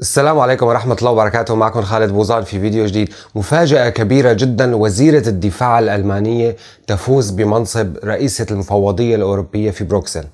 السلام عليكم ورحمة الله وبركاته معكم خالد بوزان في فيديو جديد مفاجأة كبيرة جدا وزيرة الدفاع الألمانية تفوز بمنصب رئيسة المفوضية الأوروبية في بروكسل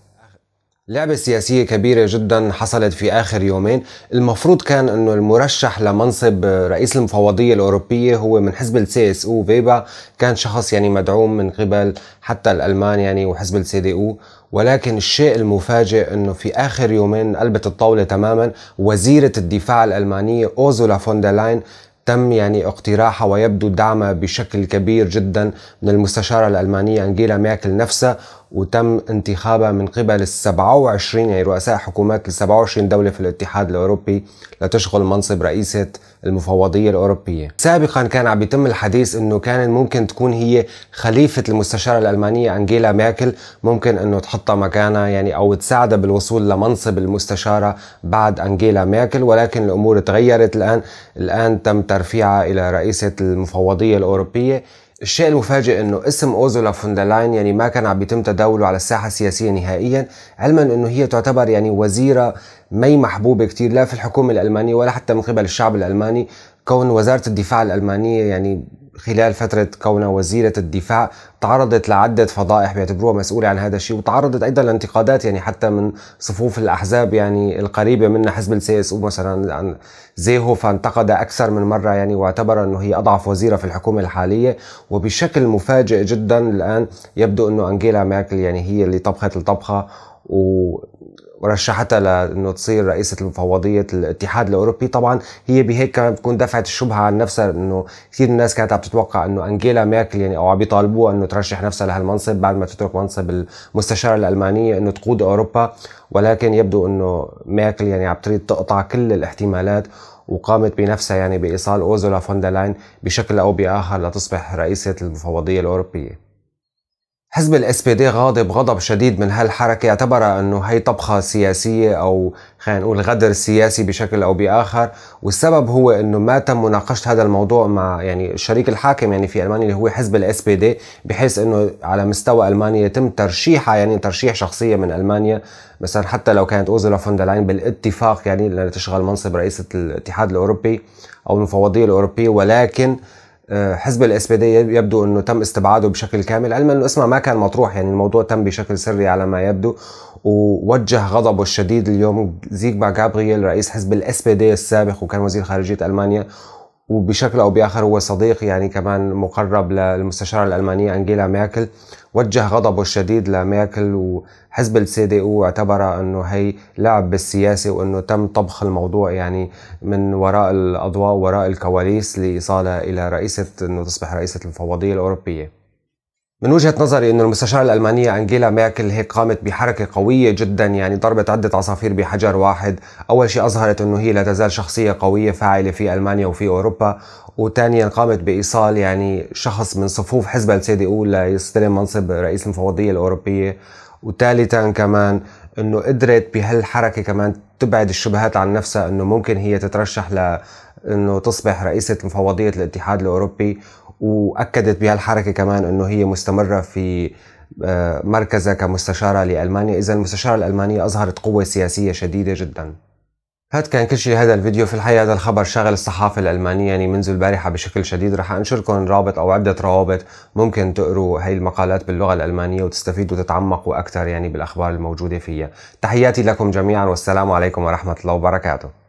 لعبة سياسية كبيرة جدا حصلت في آخر يومين المفروض كان أنه المرشح لمنصب رئيس المفوضية الأوروبية هو من حزب السي اس او فيبا كان شخص يعني مدعوم من قبل حتى الألمان يعني وحزب السي دي او ولكن الشيء المفاجئ انه في اخر يومين قلبت الطاوله تماما وزيره الدفاع الالمانيه اوزولا فوندلاين تم يعني اقتراحها ويبدو دعمها بشكل كبير جدا من المستشارة الألمانية أنجيلا ميركل نفسها وتم انتخابها من قبل ال 27 يعني رؤساء حكومات ال 27 دولة في الاتحاد الأوروبي لتشغل منصب رئيسة المفوضية الأوروبية سابقا كان عم يتم الحديث أنه كان ممكن تكون هي خليفة المستشارة الألمانية أنجيلا ميركل ممكن أنه تحطها مكانها يعني أو تساعدها بالوصول لمنصب المستشارة بعد أنجيلا ميركل ولكن الأمور تغيرت الآن الآن تم ترفيعها إلى رئيسة المفوضية الأوروبية الشيء المفاجئ انه اسم اوزولا فوندلاين يعني ما كان عم بيتم تداوله على الساحه السياسيه نهائيا علما انه هي تعتبر يعني وزيره مي محبوبه كثير لا في الحكومه الالمانيه ولا حتى من قبل الشعب الالماني كون وزاره الدفاع الالمانيه يعني خلال فترة كونها وزيرة الدفاع تعرضت لعدة فضائح بيعتبروها مسؤولة عن هذا الشيء وتعرضت أيضا لانتقادات يعني حتى من صفوف الأحزاب يعني القريبة منها حزب السي اس او مثلا زيهوف انتقد أكثر من مرة يعني واعتبر أنه هي أضعف وزيرة في الحكومة الحالية وبشكل مفاجئ جدا الآن يبدو أنه أنجيلا ميركل يعني هي اللي طبخت الطبخة و ورشحتها لانه تصير رئيسه المفوضيه الاتحاد الاوروبي طبعا هي بهيك كمان بتكون دفعت الشبهه عن نفسها انه كثير الناس كانت عم تتوقع انه انجيلا ميركل يعني او عم يطالبوها انه ترشح نفسها لهالمنصب بعد ما تترك منصب المستشاره الالمانيه انه تقود اوروبا ولكن يبدو انه ميركل يعني عم تريد تقطع كل الاحتمالات وقامت بنفسها يعني بايصال اوزولا فوندلاين بشكل او باخر لتصبح رئيسه المفوضيه الاوروبيه حزب الاس بي دي غاضب غضب شديد من هالحركه اعتبرها انه هي طبخه سياسيه او خلينا نقول غدر سياسي بشكل او باخر والسبب هو انه ما تم مناقشه هذا الموضوع مع يعني الشريك الحاكم يعني في المانيا اللي هو حزب الاس بي دي بحيث انه على مستوى المانيا يتم ترشيحها يعني ترشيح شخصيه من المانيا مثلا حتى لو كانت اوزلا فوندلاين بالاتفاق يعني لتشغل منصب رئيسه الاتحاد الاوروبي او المفوضيه الاوروبيه ولكن حزب الاسبيدية يبدو انه تم استبعاده بشكل كامل علما انه اسمه ما كان مطروح يعني الموضوع تم بشكل سري على ما يبدو ووجه غضبه الشديد اليوم زيغبا جابرييل رئيس حزب الاسبيدية السابق وكان وزير خارجية المانيا وبشكل او باخر هو صديق يعني كمان مقرب للمستشاره الالمانيه انجيلا ميركل وجه غضبه الشديد لميركل وحزب السي دي او اعتبر انه هي لعب بالسياسه وانه تم طبخ الموضوع يعني من وراء الاضواء وراء الكواليس لايصاله الى رئيسه انه تصبح رئيسه المفوضيه الاوروبيه من وجهة نظري أن المستشارة الألمانية أنجيلا ميركل هي قامت بحركة قوية جدا يعني ضربت عدة عصافير بحجر واحد أول شيء أظهرت أنه هي لا تزال شخصية قوية فاعلة في ألمانيا وفي أوروبا وثانيا قامت بإيصال يعني شخص من صفوف حزب السي دي أو ليستلم منصب رئيس المفوضية الأوروبية وثالثا كمان انه قدرت بهالحركه كمان تبعد الشبهات عن نفسها انه ممكن هي تترشح ل انه تصبح رئيسة مفوضية الاتحاد الاوروبي واكدت بهالحركه كمان انه هي مستمره في آه، مركزها كمستشاره لالمانيا اذا المستشاره الالمانيه اظهرت قوه سياسيه شديده جدا هاد كان كل شيء هذا الفيديو في الحقيقه هذا الخبر شغل الصحافه الالمانيه يعني منذ البارحه بشكل شديد رح انشركم رابط او عده روابط ممكن تقروا هي المقالات باللغه الالمانيه وتستفيدوا وتتعمقوا اكثر يعني بالاخبار الموجوده فيها تحياتي لكم جميعا والسلام عليكم ورحمه الله وبركاته